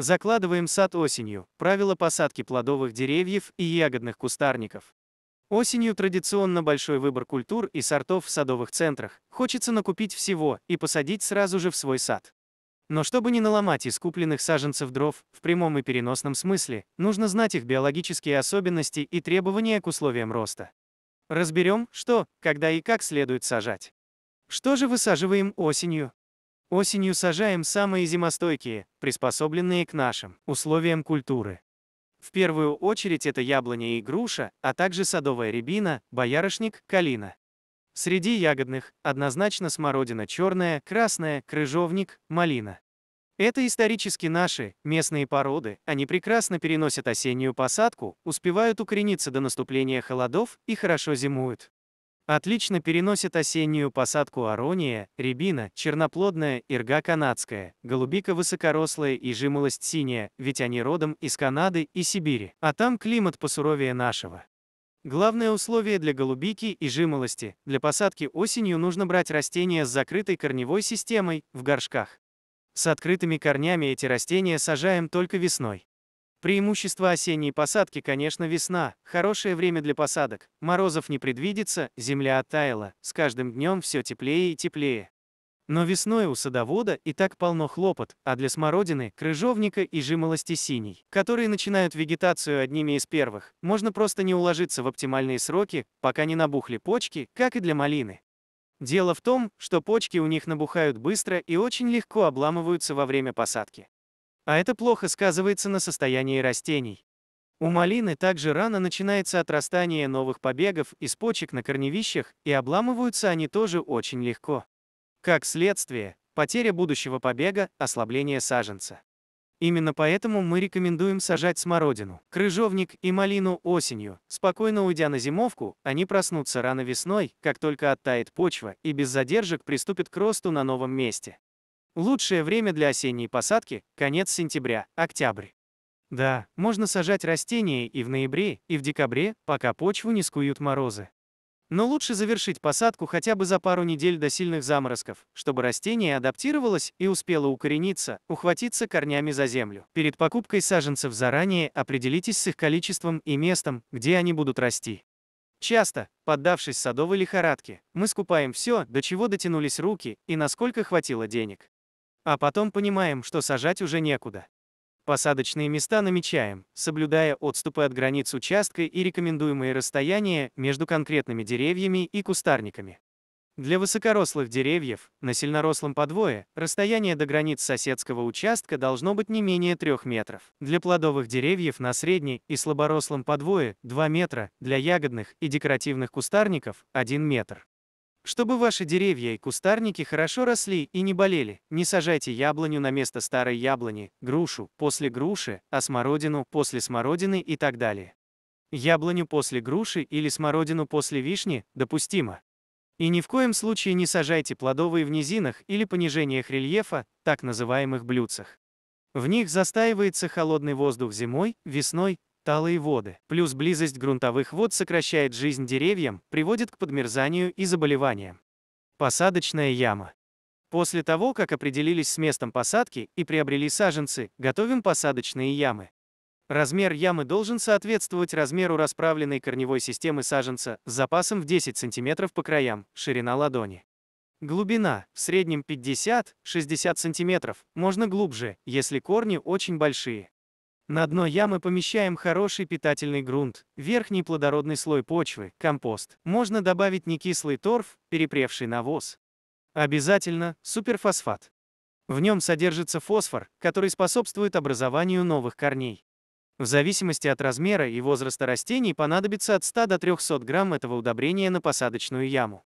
Закладываем сад осенью. Правила посадки плодовых деревьев и ягодных кустарников. Осенью традиционно большой выбор культур и сортов в садовых центрах. Хочется накупить всего и посадить сразу же в свой сад. Но чтобы не наломать из купленных саженцев дров, в прямом и переносном смысле, нужно знать их биологические особенности и требования к условиям роста. Разберем, что, когда и как следует сажать. Что же высаживаем осенью? Осенью сажаем самые зимостойкие, приспособленные к нашим условиям культуры. В первую очередь это яблоня и груша, а также садовая рябина, боярышник, калина. Среди ягодных однозначно смородина черная, красная, крыжовник, малина. Это исторически наши, местные породы, они прекрасно переносят осеннюю посадку, успевают укорениться до наступления холодов и хорошо зимуют. Отлично переносит осеннюю посадку арония, рябина, черноплодная, ирга канадская, голубика высокорослая и жимолость синяя, ведь они родом из Канады и Сибири, а там климат посуровее нашего. Главное условие для голубики и жимолости – для посадки осенью нужно брать растения с закрытой корневой системой, в горшках. С открытыми корнями эти растения сажаем только весной. Преимущество осенней посадки, конечно, весна. Хорошее время для посадок. Морозов не предвидится, земля оттаяла. С каждым днем все теплее и теплее. Но весной у садовода и так полно хлопот, а для смородины, крыжовника и жимолости синий, которые начинают вегетацию одними из первых, можно просто не уложиться в оптимальные сроки, пока не набухли почки, как и для малины. Дело в том, что почки у них набухают быстро и очень легко обламываются во время посадки а это плохо сказывается на состоянии растений. У малины также рано начинается отрастание новых побегов из почек на корневищах, и обламываются они тоже очень легко. Как следствие, потеря будущего побега, ослабление саженца. Именно поэтому мы рекомендуем сажать смородину, крыжовник и малину осенью. Спокойно уйдя на зимовку, они проснутся рано весной, как только оттает почва и без задержек приступят к росту на новом месте. Лучшее время для осенней посадки – конец сентября, октябрь. Да, можно сажать растения и в ноябре, и в декабре, пока почву не скуют морозы. Но лучше завершить посадку хотя бы за пару недель до сильных заморозков, чтобы растение адаптировалось и успело укорениться, ухватиться корнями за землю. Перед покупкой саженцев заранее определитесь с их количеством и местом, где они будут расти. Часто, поддавшись садовой лихорадке, мы скупаем все, до чего дотянулись руки и насколько хватило денег. А потом понимаем, что сажать уже некуда. Посадочные места намечаем, соблюдая отступы от границ участка и рекомендуемые расстояния между конкретными деревьями и кустарниками. Для высокорослых деревьев, на сильнорослом подвое, расстояние до границ соседского участка должно быть не менее 3 метров. Для плодовых деревьев на средней и слаборослом подвое – 2 метра, для ягодных и декоративных кустарников – 1 метр. Чтобы ваши деревья и кустарники хорошо росли и не болели, не сажайте яблоню на место старой яблони, грушу после груши, а смородину после смородины и так далее. Яблоню после груши или смородину после вишни допустимо. И ни в коем случае не сажайте плодовые в низинах или понижениях рельефа, так называемых блюдцах. В них застаивается холодный воздух зимой, весной, талые воды. Плюс близость грунтовых вод сокращает жизнь деревьям, приводит к подмерзанию и заболеваниям. Посадочная яма. После того, как определились с местом посадки и приобрели саженцы, готовим посадочные ямы. Размер ямы должен соответствовать размеру расправленной корневой системы саженца с запасом в 10 см по краям, ширина ладони. Глубина в среднем 50-60 см, можно глубже, если корни очень большие. На дно ямы помещаем хороший питательный грунт, верхний плодородный слой почвы, компост. Можно добавить некислый торф, перепревший навоз. Обязательно суперфосфат. В нем содержится фосфор, который способствует образованию новых корней. В зависимости от размера и возраста растений понадобится от 100 до 300 грамм этого удобрения на посадочную яму.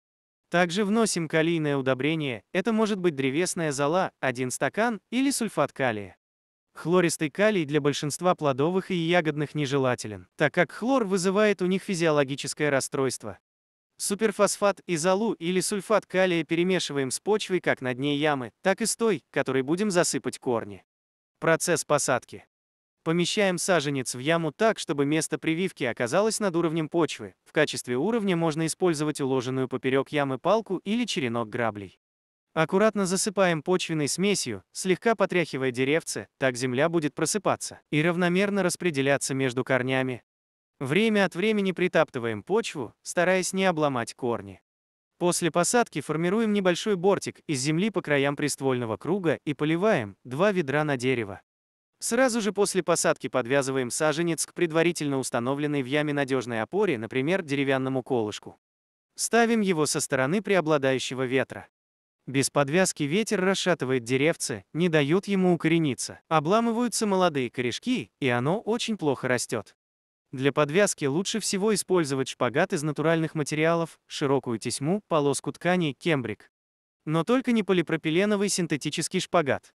Также вносим калийное удобрение, это может быть древесная зола, 1 стакан, или сульфат калия. Хлористый калий для большинства плодовых и ягодных нежелателен, так как хлор вызывает у них физиологическое расстройство. Суперфосфат, изолу или сульфат калия перемешиваем с почвой как на дне ямы, так и с той, которой будем засыпать корни. Процесс посадки. Помещаем саженец в яму так, чтобы место прививки оказалось над уровнем почвы. В качестве уровня можно использовать уложенную поперек ямы палку или черенок граблей. Аккуратно засыпаем почвенной смесью, слегка потряхивая деревце, так земля будет просыпаться и равномерно распределяться между корнями. Время от времени притаптываем почву, стараясь не обломать корни. После посадки формируем небольшой бортик из земли по краям приствольного круга и поливаем два ведра на дерево. Сразу же после посадки подвязываем саженец к предварительно установленной в яме надежной опоре, например, деревянному колышку. Ставим его со стороны преобладающего ветра. Без подвязки ветер расшатывает деревце, не дают ему укорениться. Обламываются молодые корешки, и оно очень плохо растет. Для подвязки лучше всего использовать шпагат из натуральных материалов, широкую тесьму, полоску ткани, кембрик. Но только не полипропиленовый синтетический шпагат.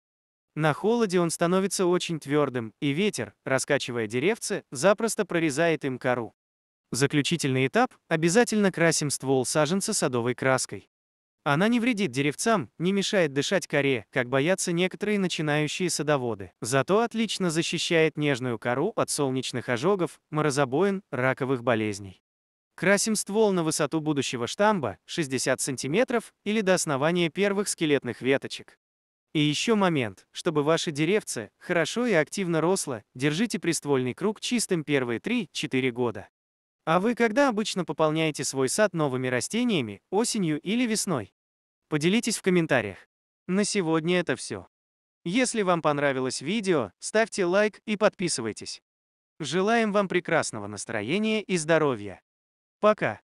На холоде он становится очень твердым, и ветер, раскачивая деревце, запросто прорезает им кору. Заключительный этап – обязательно красим ствол саженца садовой краской. Она не вредит деревцам, не мешает дышать коре, как боятся некоторые начинающие садоводы. Зато отлично защищает нежную кору от солнечных ожогов, морозобоин, раковых болезней. Красим ствол на высоту будущего штамба, 60 см или до основания первых скелетных веточек. И еще момент, чтобы ваши деревцы хорошо и активно росло, держите приствольный круг чистым первые 3-4 года. А вы когда обычно пополняете свой сад новыми растениями, осенью или весной? Поделитесь в комментариях. На сегодня это все. Если вам понравилось видео, ставьте лайк и подписывайтесь. Желаем вам прекрасного настроения и здоровья. Пока.